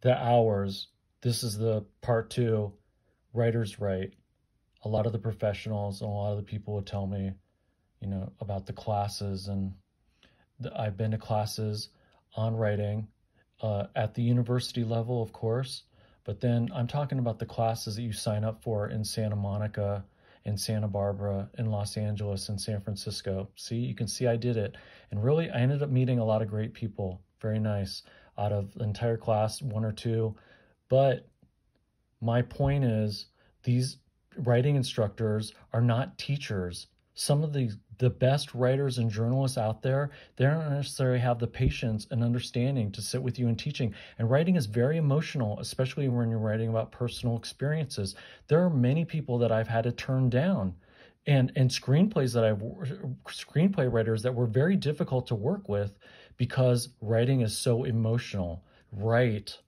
the hours. This is the part two, writer's write. A lot of the professionals and a lot of the people would tell me, you know, about the classes and the, I've been to classes on writing uh, at the university level, of course, but then I'm talking about the classes that you sign up for in Santa Monica, in Santa Barbara, in Los Angeles, in San Francisco. See, you can see I did it. And really, I ended up meeting a lot of great people. Very nice. Out of the entire class, one or two. But my point is, these writing instructors are not teachers. Some of the, the best writers and journalists out there, they don't necessarily have the patience and understanding to sit with you in teaching. And writing is very emotional, especially when you're writing about personal experiences. There are many people that I've had to turn down and and screenplays that I've screenplay writers that were very difficult to work with because writing is so emotional. Write